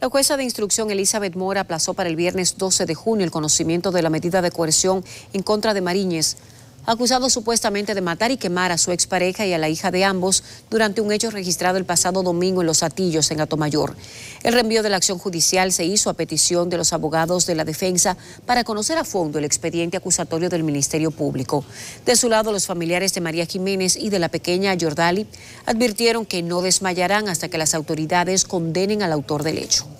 La jueza de instrucción Elizabeth Mora aplazó para el viernes 12 de junio el conocimiento de la medida de coerción en contra de Mariñez acusado supuestamente de matar y quemar a su expareja y a la hija de ambos durante un hecho registrado el pasado domingo en Los Atillos, en Atomayor. El reenvío de la acción judicial se hizo a petición de los abogados de la defensa para conocer a fondo el expediente acusatorio del Ministerio Público. De su lado, los familiares de María Jiménez y de la pequeña Jordali advirtieron que no desmayarán hasta que las autoridades condenen al autor del hecho.